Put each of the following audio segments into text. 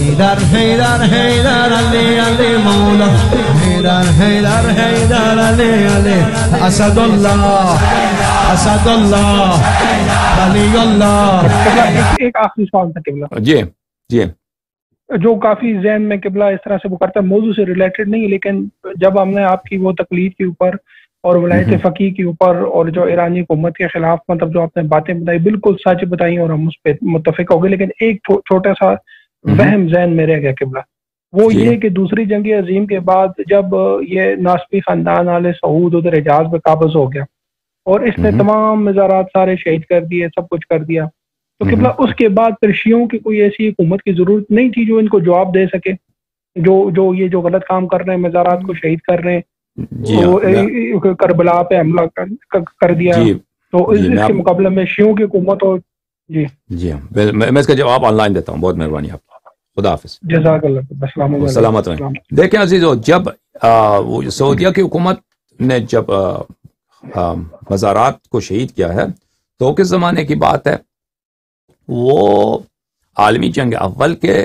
Heydar, heydar, heydar, ali, ali, maula Heydar, heydar, heydar, ali, ali Asadullah, Asadullah, Aliullah ایک آخری سوال تھا قبلہ جی جی جو کافی ذہن میں قبلہ اس طرح سے وہ کرتا ہے موضوع سے ریلیٹڈ نہیں لیکن جب ہم نے آپ کی وہ تقلید کی اوپر اور ولایت فقی کے اوپر اور جو ایرانی حکومت کے خلاف مطلب جو آپ نے باتیں بتائی بالکل سچ بتائی اور ہم اس پہ متفق ہو گئے لیکن ایک چھوٹا سا وہم ذہن میں رہ گیا قبلہ وہ جی۔ یہ کہ دوسری جنگ عظیم کے بعد جب یہ ناسپی خاندان سعود ادھر قابض ہو گیا اور اس نے تمام مزارات سارے شہید کر دیے سب کچھ کر دیا تو قبلہ اس کے بعد پھر شیعوں کی کوئی ایسی حکومت کی ضرورت نہیں تھی جو ان کو جواب دے سکے جو جو یہ جو غلط کام کر رہے ہیں مزارات کو شہید کر رہے ہیں جی، کربلا پہ حملہ کر دیا جی۔ تو اس کے مقابلے میں شیوں کی حکومت اور خدا حافظ سلامت رہیں دیکھیں عزیز ہو جب سعودیہ کی حکومت نے جب مزارات کو شہید کیا ہے تو کس زمانے کی بات ہے وہ عالمی جنگ اول کے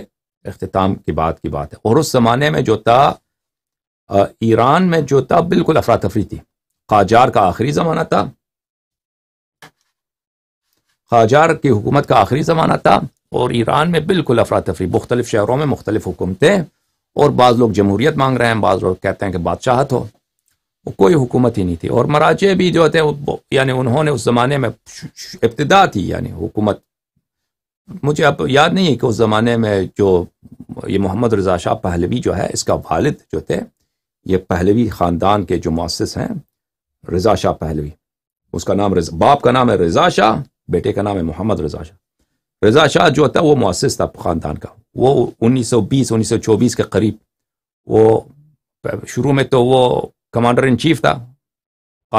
اختتام کی بات کی بات ہے اور اس زمانے میں جو تھا ایران میں جو تھا بالکل افراتفری تھی خاجار کا آخری زمانہ تھا خاجار کی حکومت کا آخری زمانہ تھا اور ایران میں بالکل افراتفری مختلف شہروں میں مختلف حکومتیں اور بعض لوگ جمہوریت مانگ رہے ہیں بعض لوگ کہتے ہیں کہ بادشاہت ہو کوئی حکومت ہی نہیں تھی اور مراجے بھی جو ہوتے ہیں یعنی انہوں نے اس زمانے میں ابتدا تھی یعنی حکومت مجھے اب یاد نہیں ہے کہ اس زمانے میں جو یہ محمد رضا شاہ پہلوی جو ہے اس کا والد جو تھے یہ پہلوی خاندان کے جو مؤسس ہیں رضا شاہ پہلوی اس کا نام باپ کا نام ہے رضا شاہ بیٹے کا نام ہے محمد رضا شاہ رضا شاہ جو تھا وہ مؤسس تھا خاندان کا وہ انیس سو بیس انیس سو چوبیس کے قریب وہ شروع میں تو وہ کمانڈر ان چیف تھا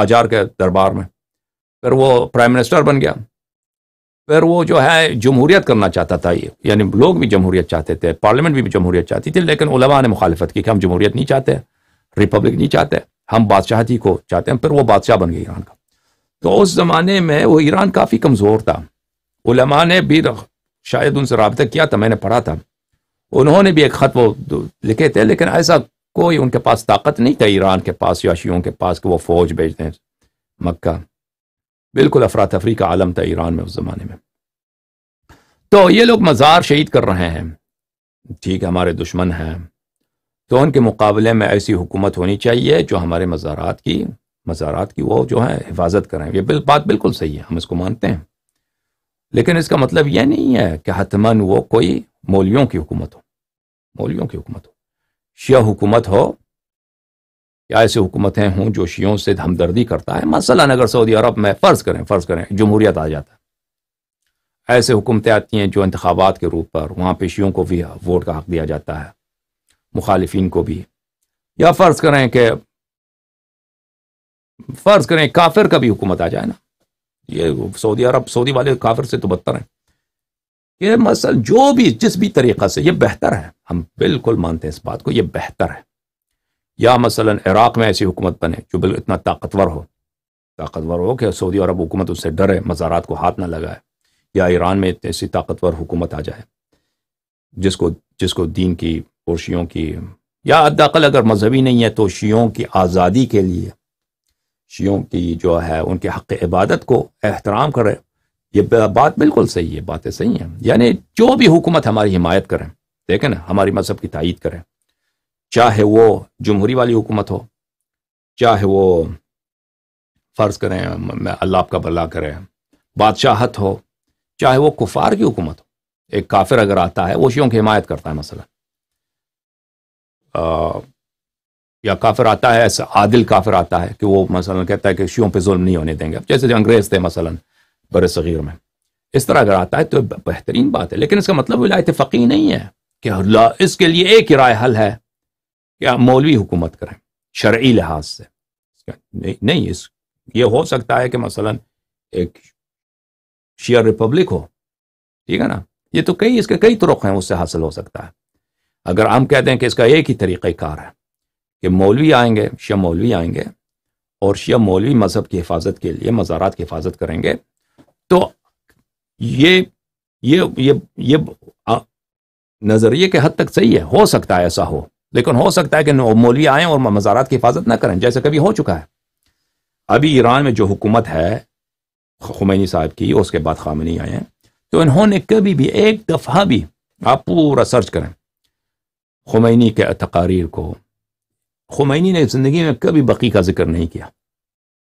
آجار کے دربار میں پھر وہ پرائم منسٹر بن گیا پھر وہ جو ہے جمہوریت کرنا چاہتا تھا یہ یعنی لوگ بھی جمہوریت چاہتے تھے پارلیمنٹ بھی جمہوریت چاہتی تھی لیکن علماء نے مخالفت کی کہ ہم جمہوریت نہیں چاہتے ریپبلک نہیں چاہتے ہم بادشاہتی کو چاہتے ہیں پھر وہ بادشاہ بن گئے ایران کا تو اس زمانے میں وہ ایران کافی کمزور تھا علماء نے بھی شاید ان سے رابطہ کیا تھا میں نے پڑھا تھا انہوں نے بھی ایک خط وہ لکھے تھے لیکن ایسا کوئی ان کے پاس طاقت نہیں تھا ایران کے پاس یا شیوں کے پاس کہ وہ فوج بھیج دیں مکہ بالکل افراتفری کا عالم تھا ایران میں اس زمانے میں تو یہ لوگ مزار شہید کر رہے ہیں ٹھیک ہمارے دشمن ہیں تو ان کے مقابلے میں ایسی حکومت ہونی چاہیے جو ہمارے مزارات کی مزارات کی وہ جو ہیں حفاظت کریں یہ بات بالکل صحیح ہے ہم اس کو مانتے ہیں لیکن اس کا مطلب یہ نہیں ہے کہ حتمن وہ کوئی مولیوں کی حکومت ہو مولیوں کی حکومت ہو شیعہ حکومت ہو یا ایسے حکومتیں ہوں جو شیعوں سے ہمدردی کرتا ہے مثلا اگر سعودی عرب میں فرض کریں فرض کریں جمہوریت آ جاتا ہے ایسے حکومتیں آتی ہیں جو انتخابات کے روپ پر وہاں پہ شیعوں کو بھی ووٹ کا حق دیا جاتا ہے مخالفین کو بھی یا فرض کریں کہ فرض کریں کافر کا بھی حکومت آ جائے نا یہ سعودی عرب سعودی والے کافر سے تو بدتر ہیں یہ مثلا جو بھی جس بھی طریقہ سے یہ بہتر ہے ہم بالکل مانتے ہیں اس بات کو یہ بہتر ہے یا مثلا عراق میں ایسی حکومت بنے جو بالکل اتنا طاقتور ہو طاقتور ہو کہ سعودی عرب حکومت اس سے ڈرے مزارات کو ہاتھ نہ لگائے یا ایران میں اتنی ایسی طاقتور حکومت آ جائے جس کو جس کو دین کی اور شیعوں کی یا یاداقل اگر مذہبی نہیں ہے تو شیعوں کی آزادی کے لیے شیوں کی جو ہے ان کے حق عبادت کو احترام کرے یہ بات بالکل صحیح ہے باتیں صحیح ہیں یعنی جو بھی حکومت ہماری حمایت کریں دیکھیں نا ہماری مذہب کی تائید کریں چاہے وہ جمہوری والی حکومت ہو چاہے وہ فرض کریں اللہ آپ کا بلا کرے بادشاہت ہو چاہے وہ کفار کی حکومت ہو ایک کافر اگر آتا ہے وہ شیعوں کی حمایت کرتا ہے مسئلہ یا کافر آتا ہے ایسا عادل کافر آتا ہے کہ وہ مثلا کہتا ہے کہ شیوں پہ ظلم نہیں ہونے دیں گے جیسے جو انگریز تھے مثلا بر صغیر میں اس طرح اگر آتا ہے تو بہترین بات ہے لیکن اس کا مطلب ولایت فقی نہیں ہے کہ اللہ اس کے لیے ایک رائے حل ہے کہ آپ مولوی حکومت کریں شرعی لحاظ سے نہیں اس یہ ہو سکتا ہے کہ مثلا ایک شیئر ریپبلک ہو ٹھیک ہے نا یہ تو کئی اس کے کئی طرق ہیں اس سے حاصل ہو سکتا ہے اگر ہم کہتے ہیں کہ اس کا ایک ہی طریقہ کار ہے کہ مولوی آئیں گے شیعہ مولوی آئیں گے اور شیعہ مولوی مذہب کی حفاظت کے لیے مزارات کی حفاظت کریں گے تو یہ یہ یہ, یہ نظریے کے حد تک صحیح ہے ہو سکتا ہے ایسا ہو لیکن ہو سکتا ہے کہ مولوی آئیں اور مزارات کی حفاظت نہ کریں جیسے کبھی ہو چکا ہے ابھی ایران میں جو حکومت ہے خمینی صاحب کی اس کے بعد خامنی آئے ہیں تو انہوں نے کبھی بھی ایک دفعہ بھی آپ پورا سرچ کریں خمینی کے تقاریر کو خمینی نے زندگی میں کبھی بقی کا ذکر نہیں کیا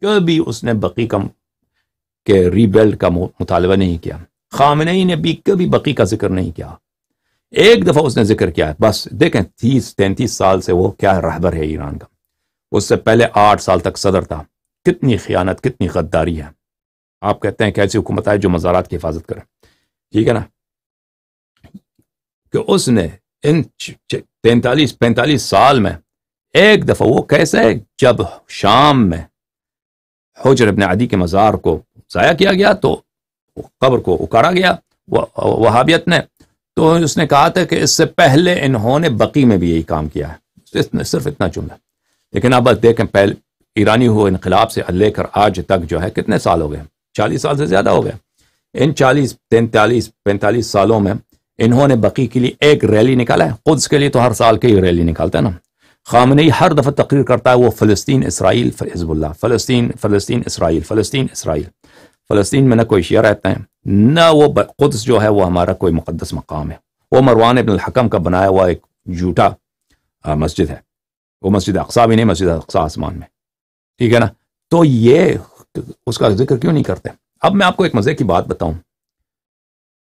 کبھی اس نے بقی کا کے ریبیلڈ کا مطالبہ نہیں کیا خامنی نے بھی کبھی بقی کا ذکر نہیں کیا ایک دفعہ اس نے ذکر کیا ہے بس دیکھیں تیس تینتیس سال سے وہ کیا رہبر ہے ایران کا اس سے پہلے آٹھ سال تک صدر تھا کتنی خیانت کتنی غداری ہے آپ کہتے ہیں کہ ایسی حکومت آئے جو مزارات کی حفاظت کرے ٹھیک ہے نا کہ اس نے ان تینتالیس پینتالیس سال میں ایک دفعہ وہ کیسے جب شام میں حجر ابن عدی کے مزار کو ضائع کیا گیا تو قبر کو اکاڑا گیا وہابیت نے تو اس نے کہا تھا کہ اس سے پہلے انہوں نے بقی میں بھی یہی کام کیا ہے صرف اتنا جملہ لیکن آپ بس دیکھیں پہلے ایرانی ہوئے انقلاب سے لے کر آج تک جو ہے کتنے سال ہو گئے چالیس سال سے زیادہ ہو گئے ان چالیس تینتالیس پینتالیس سالوں میں انہوں نے بقی کے لیے ایک ریلی نکالا ہے قدس کے لیے تو ہر سال کے ہی ریلی نکالتا ہے نا خامنی ہر دفعہ تقریر کرتا ہے وہ فلسطین اسرائیل حزب اللہ فلسطین فلسطین اسرائیل فلسطین اسرائیل فلسطین میں نہ کوئی شیعہ رہتا ہے نہ وہ قدس جو ہے وہ ہمارا کوئی مقدس مقام ہے وہ مروان ابن الحکم کا بنایا ہوا ایک جھوٹا مسجد ہے وہ مسجد اقصا بھی نہیں مسجد اقسا آسمان میں ٹھیک ہے نا تو یہ اس کا ذکر کیوں نہیں کرتے اب میں آپ کو ایک مزے کی بات بتاؤں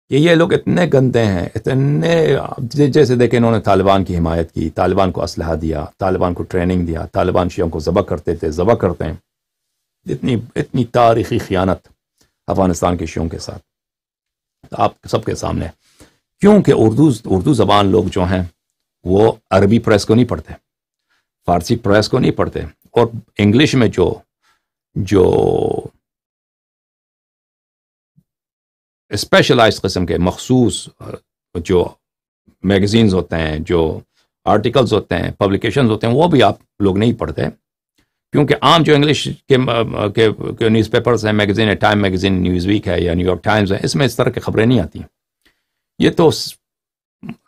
کہ یہ لوگ اتنے گندے ہیں اتنے جیسے دیکھیں انہوں نے طالبان کی حمایت کی طالبان کو اسلحہ دیا طالبان کو ٹریننگ دیا طالبان شیعوں کو ذبح کرتے تھے ذبح کرتے ہیں اتنی اتنی تاریخی خیانت افغانستان کے شیوں کے ساتھ آپ سب کے سامنے کیونکہ اردو اردو زبان لوگ جو ہیں وہ عربی پریس کو نہیں پڑھتے فارسی پریس کو نہیں پڑھتے اور انگلش میں جو جو اسپیشلائز قسم کے مخصوص جو میگزینز ہوتے ہیں جو آرٹیکلز ہوتے ہیں پبلیکیشنز ہوتے ہیں وہ بھی آپ لوگ نہیں پڑھتے کیونکہ عام جو انگلش کے نیوز پیپرز ہیں میگزین ہے ٹائم میگزین نیوز ویک ہے یا نیو یارک ٹائمز ہے اس میں اس طرح کی خبریں نہیں آتی یہ تو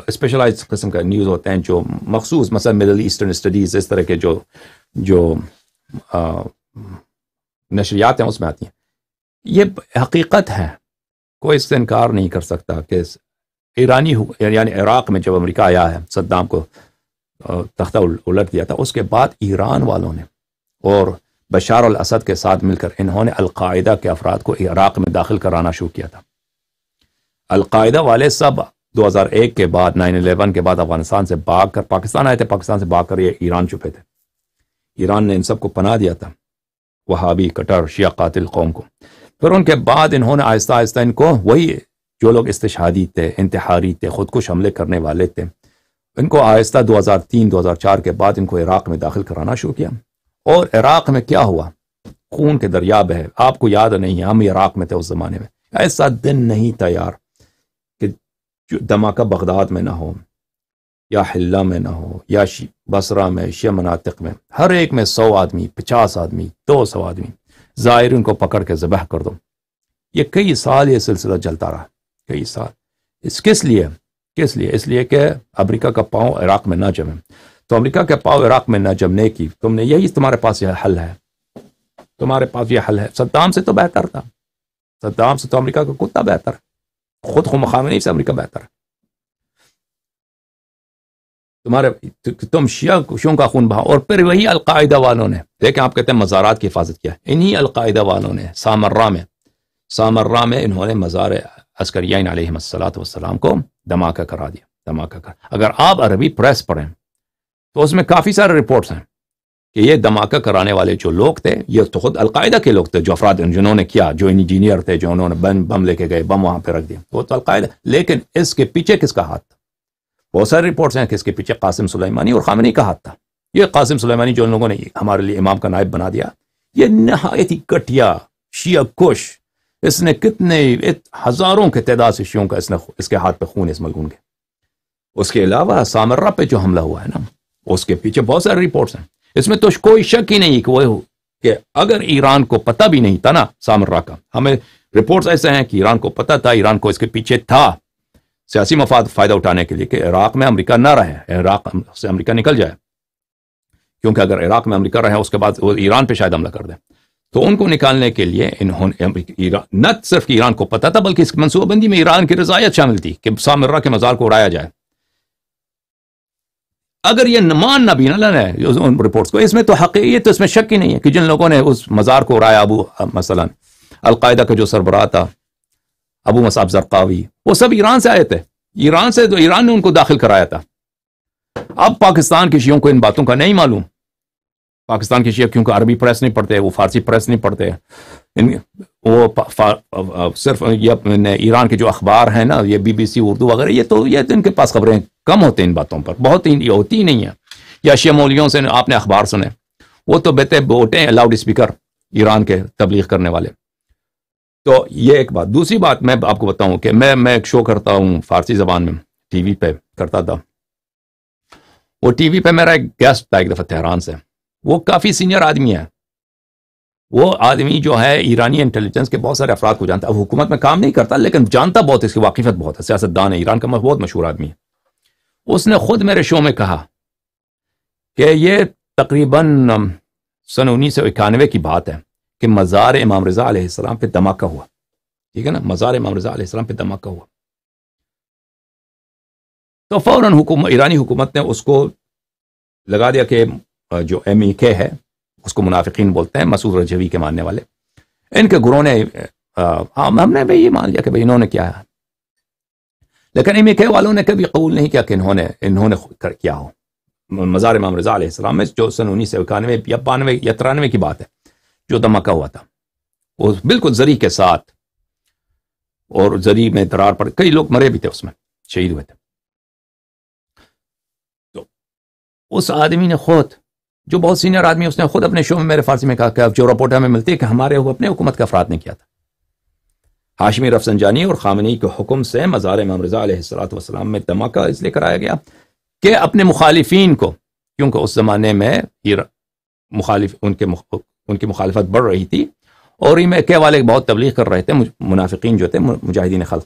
اسپیشلائز قسم کا نیوز ہوتے ہیں جو مخصوص مثلا مڈل ایسٹرن اسٹڈیز اس طرح کے جو جو نشریات ہیں اس میں آتی ہیں یہ حقیقت ہے کوئی اس سے انکار نہیں کر سکتا کہ ایرانی یعنی عراق میں جب امریکہ آیا ہے صدام کو تختہ الٹ دیا تھا اس کے بعد ایران والوں نے اور بشار الاسد کے ساتھ مل کر انہوں نے القاعدہ کے افراد کو عراق میں داخل کرانا شروع کیا تھا القاعدہ والے سب دو ہزار ایک کے بعد نائن الیون کے بعد افغانستان سے باغ کر پاکستان آئے تھے پاکستان سے باغ کر یہ ایران چھپے تھے ایران نے ان سب کو پناہ دیا تھا وہابی کٹر شیعہ قاتل قوم کو پھر ان کے بعد انہوں نے آہستہ آہستہ ان کو وہی جو لوگ استشادی تھے انتہاری تھے خود کش حملے کرنے والے تھے ان کو آہستہ دو ہزار تین دو ہزار چار کے بعد ان کو عراق میں داخل کرانا شروع کیا اور عراق میں کیا ہوا خون کے دریا بہے آپ کو یاد نہیں ہے ہم عراق میں تھے اس زمانے میں ایسا دن نہیں تھا یار کہ دھماکہ بغداد میں نہ ہو یا حلہ میں نہ ہو یا بصرہ میں شیم مناطق میں ہر ایک میں سو آدمی پچاس آدمی دو سو آدمی زائرین کو پکڑ کے ذبح کر دو یہ کئی سال یہ سلسلہ چلتا رہا کئی سال اس کس لیے کس لیے اس لیے کہ امریکہ کا پاؤں عراق میں نہ جمیں تو امریکہ کے پاؤں عراق میں نہ جمنے کی تم نے یہی تمہارے پاس یہ حل ہے تمہارے پاس یہ حل ہے صدام سے تو بہتر تھا صدام سے تو امریکہ کا کتا بہتر خود خو مخامنی سے امریکہ بہتر ہے تمہارے تم شیعہ شوں کا خون بہا اور پھر وہی القاعدہ والوں نے دیکھیں آپ کہتے ہیں مزارات کی حفاظت کیا انہی القاعدہ والوں نے سامرہ میں سامرہ میں انہوں نے مزار عسکرین علیہ السلام والسلام کو دھماکہ کرا دیا دھماکہ کرا اگر آپ عربی پریس پڑھیں تو اس میں کافی سارے رپورٹس ہیں کہ یہ دھماکہ کرانے والے جو لوگ تھے یہ تو خود القاعدہ کے لوگ تھے جو افراد جنہوں نے کیا جو انجینئر تھے جو انہوں نے بم بم لے کے گئے بم وہاں پہ رکھ دیا وہ تو القاعدہ لیکن اس کے پیچھے کس کا ہاتھ تھا بہت سارے رپورٹس ہیں کہ اس کے پیچھے قاسم سلیمانی اور خامنی کا ہاتھ تھا یہ قاسم سلیمانی جو ان لوگوں نے ہمارے لیے امام کا نائب بنا دیا یہ نہایت ہی کٹیا شیعہ کش اس نے کتنے ہزاروں کے تعداد سے شیعوں کا اس کے ہاتھ پہ خون اس ملگون کے اس کے علاوہ سامرا پہ جو حملہ ہوا ہے نا اس کے پیچھے بہت سارے رپورٹس ہیں اس میں تو کوئی شک ہی نہیں کہ وہ کہ اگر ایران کو پتہ بھی نہیں تھا نا سامرا کا ہمیں رپورٹس ایسے ہیں کہ ایران کو پتہ تھا ایران کو اس کے پیچھے تھا سیاسی مفاد فائدہ اٹھانے کے لیے کہ عراق میں امریکہ نہ رہے عراق سے امریکہ نکل جائے کیونکہ اگر عراق میں امریکہ رہے اس کے بعد وہ ایران پہ شاید حملہ کر دیں تو ان کو نکالنے کے لیے انہوں نے نہ صرف ایران کو پتا تھا بلکہ اس منصوبہ بندی میں ایران کی رضایت شامل تھی کہ سامرہ کے مزار کو اڑایا جائے اگر یہ نمان نبی ان رپورٹس کو اس میں تو حقیقت اس میں شک ہی نہیں ہے کہ جن لوگوں نے اس مزار کو اڑایا ابو مثلا القاعدہ کا جو سربراہ تھا ابو مصعب زرقاوی وہ سب ایران سے آئے تھے ایران سے تو ایران نے ان کو داخل کرایا تھا اب پاکستان کے شیعوں کو ان باتوں کا نہیں معلوم پاکستان کے شیعہ کیونکہ عربی پریس نہیں پڑھتے وہ فارسی پریس نہیں پڑھتے وہ صرف ایران کے جو اخبار ہیں نا یہ بی بی سی اردو وغیرہ یہ تو یہ ان کے پاس خبریں کم ہوتے ہیں ان باتوں پر بہت ہی ہوتی ہی نہیں ہے یا شیعہ مولیوں سے آپ نے اخبار سنے وہ تو بہتے بوٹے ہیں لاؤڈ اسپیکر ایران کے تبلیغ کرنے والے تو یہ ایک بات دوسری بات میں آپ کو بتاؤں کہ میں میں ایک شو کرتا ہوں فارسی زبان میں ٹی وی پہ کرتا تھا وہ ٹی وی پہ میرا ایک گیسٹ تھا ایک دفعہ تہران سے وہ کافی سینئر آدمی ہے وہ آدمی جو ہے ایرانی انٹیلیجنس کے بہت سارے افراد کو جانتا ہے اب حکومت میں کام نہیں کرتا لیکن جانتا بہت اس کی واقفت بہت ہے سیاست دان ہے ایران کا بہت مشہور آدمی ہے اس نے خود میرے شو میں کہا کہ یہ تقریباً سن انیس سو اکانوے کی بات ہے کہ مزار امام رضا علیہ السلام پہ دھماکہ ہوا ٹھیک ہے نا مزار امام رضا علیہ السلام پہ دھماکہ ہوا تو فوراً حکومت ایرانی حکومت نے اس کو لگا دیا کہ جو ایم ای کے ہے اس کو منافقین بولتے ہیں مسعود رجوی کے ماننے والے ان کے گروہ نے ہم نے بھائی یہ مان لیا کہ بھائی انہوں نے کیا ہے لیکن ایم ای کے والوں نے کبھی قبول نہیں کیا کہ انہوں نے انہوں نے کیا ہو مزار امام رضا علیہ السلام میں جو سن انیس سو اکانوے یا بانوے یا ترانوے کی بات ہے جو دھماکہ ہوا تھا وہ بالکل زری کے ساتھ اور زری میں درار پر کئی لوگ مرے بھی تھے اس میں شہید ہوئے تھے تو اس آدمی نے خود جو بہت سینئر آدمی اس نے خود اپنے شو میں میرے فارسی میں کہا کہ جو رپورٹ ہمیں ملتی ہے کہ ہمارے وہ اپنے حکومت کا افراد نے کیا تھا ہاشمی رفسن جانی اور خامنی کے حکم سے مزار امام رضا علیہ السلام میں دھماکہ اس لیے کرایا گیا کہ اپنے مخالفین کو کیونکہ اس زمانے میں یہ مخالف ان کے ان کی مخالفت بڑھ رہی تھی اور ہی میں کے والے بہت تبلیغ کر رہے تھے منافقین جو تھے مجاہدین خلق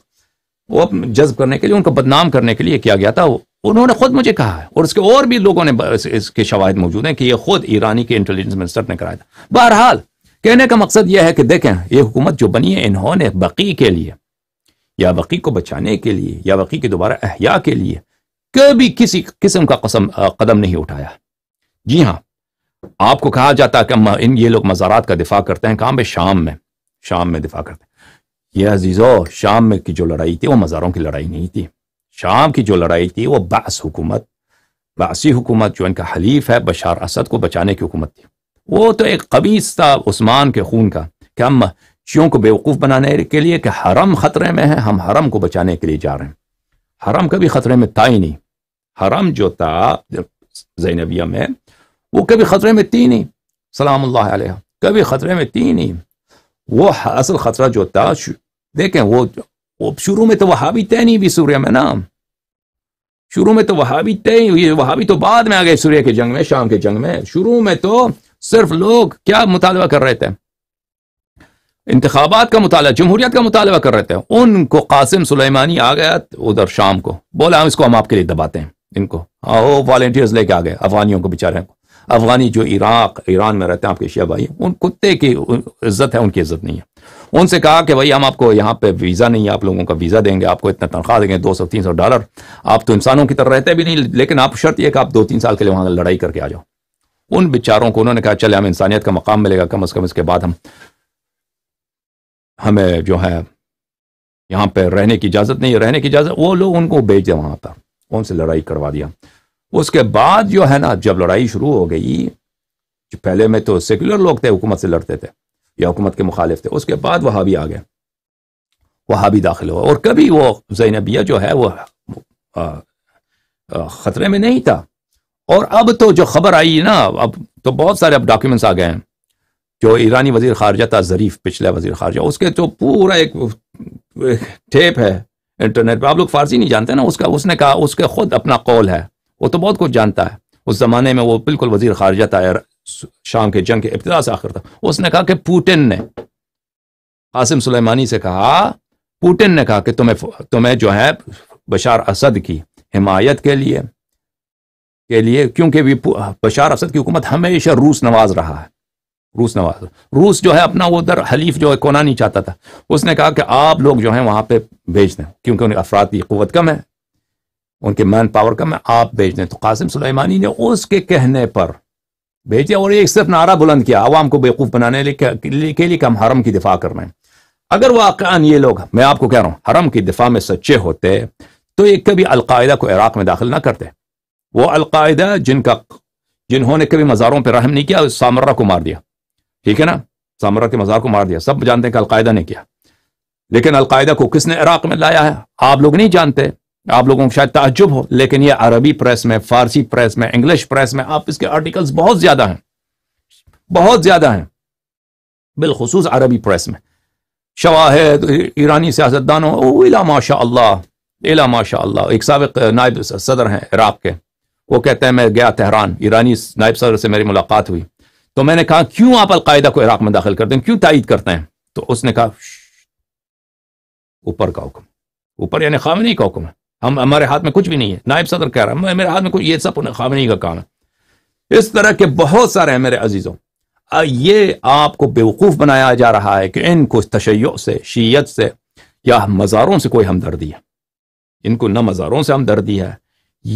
وہ جذب کرنے کے لیے ان کو بدنام کرنے کے لیے کیا گیا تھا انہوں نے خود مجھے کہا ہے اور اس کے اور بھی لوگوں نے اس کے شواہد موجود ہیں کہ یہ خود ایرانی کے انٹیلیجنس منسٹر نے کرایا تھا بہرحال کہنے کا مقصد یہ ہے کہ دیکھیں یہ حکومت جو بنی ہے انہوں نے بقی کے لیے یا بقی کو بچانے کے لیے یا بقی کے دوبارہ احیاء کے لیے کبھی کسی قسم کا قسم قدم نہیں اٹھایا جی ہاں آپ کو کہا جاتا کہ ان یہ لوگ مزارات کا دفاع کرتے ہیں کہاں پہ شام میں شام میں دفاع کرتے ہیں یہ عزیزو شام میں کی جو لڑائی تھی وہ مزاروں کی لڑائی نہیں تھی شام کی جو لڑائی تھی وہ بعث حکومت باسی حکومت جو ان کا حلیف ہے بشار اسد کو بچانے کی حکومت تھی وہ تو ایک قبیص تھا عثمان کے خون کا کہ ہم چیوں کو بیوقوف بنانے کے لیے کہ حرم خطرے میں ہیں ہم حرم کو بچانے کے لیے جا رہے ہیں حرم کبھی خطرے میں تھا ہی نہیں حرم جو تھا زینبیہ میں وہ کبھی خطرے میں تین نہیں سلام اللہ علیہ کبھی خطرے میں تین نہیں وہ اصل خطرہ جو تھا دیکھیں وہ شروع میں تو وہابی طے نہیں بھی سوریہ میں نا شروع میں تو وہی طے وہابی تو بعد میں آ گئے سوریہ کے جنگ میں شام کے جنگ میں شروع میں تو صرف لوگ کیا مطالبہ کر رہے تھے انتخابات کا مطالعہ جمہوریت کا مطالبہ کر رہے تھے ان کو قاسم سلیمانی آ گیا ادھر شام کو بولا ہم اس کو ہم آپ کے لیے دباتے ہیں ان کو وہ والنٹیئرز لے کے آ گئے افغانیوں کو بےچارے کو افغانی جو عراق ایران میں رہتے ہیں آپ کے شیعہ بھائی ان کتے کی عزت ہے ان کی عزت نہیں ہے ان سے کہا کہ بھائی ہم آپ کو یہاں پہ ویزا نہیں ہے آپ لوگوں کا ویزا دیں گے آپ کو اتنا تنخواہ دیں گے دو سو تین سو ڈالر آپ تو انسانوں کی طرح رہتے بھی نہیں لیکن آپ شرط یہ کہ آپ دو تین سال کے لیے وہاں لڑائی کر کے آ جاؤ ان بچاروں کو انہوں نے کہا چلے ہم انسانیت کا مقام ملے گا کم از کم اس کے بعد ہم ہمیں جو ہے یہاں پہ رہنے کی اجازت نہیں ہے رہنے کی اجازت وہ لوگ ان کو بیچ دیں وہاں پر ان سے لڑائی کروا دیا اس کے بعد جو ہے نا جب لڑائی شروع ہو گئی جو پہلے میں تو سیکولر لوگ تھے حکومت سے لڑتے تھے یا حکومت کے مخالف تھے اس کے بعد وہابی آ گئے وہابی داخل ہوا اور کبھی وہ زینبیہ جو ہے وہ خطرے میں نہیں تھا اور اب تو جو خبر آئی نا اب تو بہت سارے اب ڈاکیومنٹس آ گئے ہیں جو ایرانی وزیر خارجہ تھا ظریف پچھلا وزیر خارجہ اس کے تو پورا ایک ٹیپ ہے انٹرنیٹ پہ آپ لوگ فارسی نہیں جانتے نا اس کا اس نے کہا اس کے خود اپنا قول ہے وہ تو بہت کچھ جانتا ہے اس زمانے میں وہ بالکل وزیر خارجہ تھا شام کے جنگ کے ابتدا سے آخر اس نے کہا کہ پوٹن نے قاسم سلیمانی سے کہا پوٹن نے کہا کہ تمہیں تمہیں جو ہے بشار اسد کی حمایت کے لیے کے لیے کیونکہ بشار اسد کی حکومت ہمیشہ روس نواز رہا ہے روس نواز روس جو ہے اپنا وہ در حلیف جو ہے کونا نہیں چاہتا تھا اس نے کہا کہ آپ لوگ جو ہیں وہاں پہ بھیج دیں کیونکہ ان افراد کی قوت کم ہے ان کے مین پاور کا میں آپ بھیج دیں تو قاسم سلیمانی نے اس کے کہنے پر بھیجا اور ایک صرف نعرہ بلند کیا عوام کو بیوقوف بنانے کے لیے کہ ہم حرم کی دفاع کر رہے ہیں اگر وہ یہ لوگ میں آپ کو کہہ رہا ہوں حرم کی دفاع میں سچے ہوتے تو یہ کبھی القاعدہ کو عراق میں داخل نہ کرتے وہ القاعدہ جن کا جنہوں نے کبھی مزاروں پہ رحم نہیں کیا سامرہ کو مار دیا ٹھیک ہے نا سامرہ کے مزار کو مار دیا سب جانتے ہیں کہ القاعدہ نے کیا لیکن القاعدہ کو کس نے عراق میں لایا ہے آپ لوگ نہیں جانتے آپ لوگوں کو شاید تعجب ہو لیکن یہ عربی پریس میں فارسی پریس میں انگلش پریس میں آپ اس کے آرٹیکلز بہت زیادہ ہیں بہت زیادہ ہیں بالخصوص عربی پریس میں شواہد ایرانی سیاستدانوں الا ماشاء اللہ الا ماشاء اللہ ایک سابق نائب صدر ہیں عراق کے وہ کہتے ہیں میں گیا تہران ایرانی نائب صدر سے میری ملاقات ہوئی تو میں نے کہا کیوں آپ القاعدہ کو عراق میں داخل کرتے ہیں کیوں تائید کرتے ہیں تو اس نے کہا اوپر کا حکم اوپر یعنی خامنی کا حکم ہے ہم ہمارے ہاتھ میں کچھ بھی نہیں ہے نائب صدر کہہ رہا ہے میرے ہاتھ میں کچھ یہ سب خامنی کا کام ہے اس طرح کے بہت سارے ہیں میرے عزیزوں یہ آپ کو بے وقوف بنایا جا رہا ہے کہ ان کو تشیع سے شیعت سے یا مزاروں سے کوئی ہمدردی ہے ان کو نہ مزاروں سے ہمدردی ہے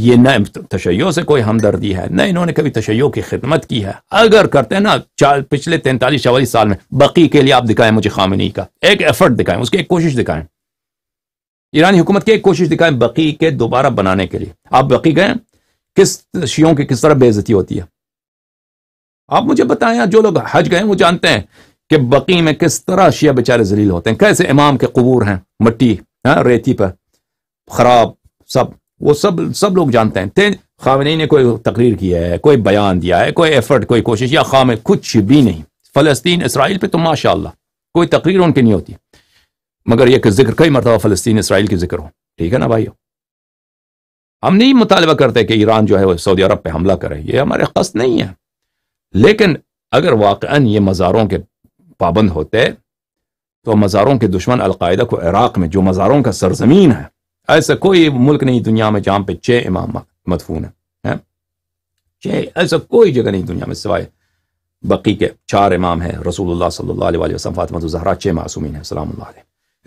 یہ نہ تشیع سے کوئی ہمدردی ہے نہ انہوں نے کبھی تشیع کی خدمت کی ہے اگر کرتے ہیں نا پچھلے تینتالیس چوالیس سال میں بقی کے لیے آپ دکھائیں مجھے خامنی کا ایک ایفرٹ دکھائیں اس کی ایک کوشش دکھائیں ایرانی حکومت کی ایک کوشش دکھائیں بقی کے دوبارہ بنانے کے لیے آپ بقی گئے کس شیوں کی کس طرح بے عزتی ہوتی ہے آپ مجھے بتائیں جو لوگ حج گئے وہ جانتے ہیں کہ بقی میں کس طرح شیعہ بیچارے ذلیل ہوتے ہیں کیسے امام کے قبور ہیں مٹی ہاں ریتی پر خراب سب وہ سب سب لوگ جانتے ہیں خامنی نے کوئی تقریر کیا ہے کوئی بیان دیا ہے کوئی ایفرٹ کوئی کوشش یا خام کچھ بھی نہیں فلسطین اسرائیل پہ تو ماشاء اللہ کوئی تقریر ان کی نہیں ہوتی مگر یہ کہ ذکر کئی مرتبہ فلسطین اسرائیل کی ذکر ہو ٹھیک ہے نا بھائی ہم نہیں مطالبہ کرتے کہ ایران جو ہے وہ سعودی عرب پہ حملہ کرے یہ ہمارے قصد نہیں ہے لیکن اگر واقعا یہ مزاروں کے پابند ہوتے تو مزاروں کے دشمن القاعدہ کو عراق میں جو مزاروں کا سرزمین ہے ایسا کوئی ملک نہیں دنیا میں جہاں پہ چھ امام مدفون ہے چھ ایسا کوئی جگہ نہیں دنیا میں سوائے بقی کے چار امام ہیں رسول اللہ صلی اللہ علیہ وسلم فاطمہ الزہرا چھ معصومین ہیں السلام اللہ علیہ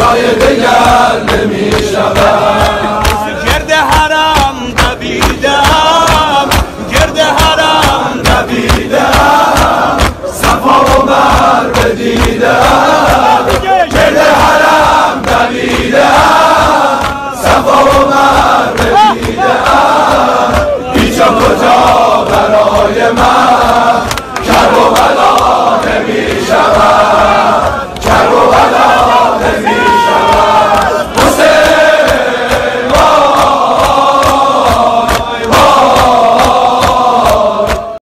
جای دیگر نمی شود گرد حرم دویدم گرد حرم دویدم صفا و مر بدیدم گرد حرم دویدم صفا و مر بدیدم هیچا کجا برای من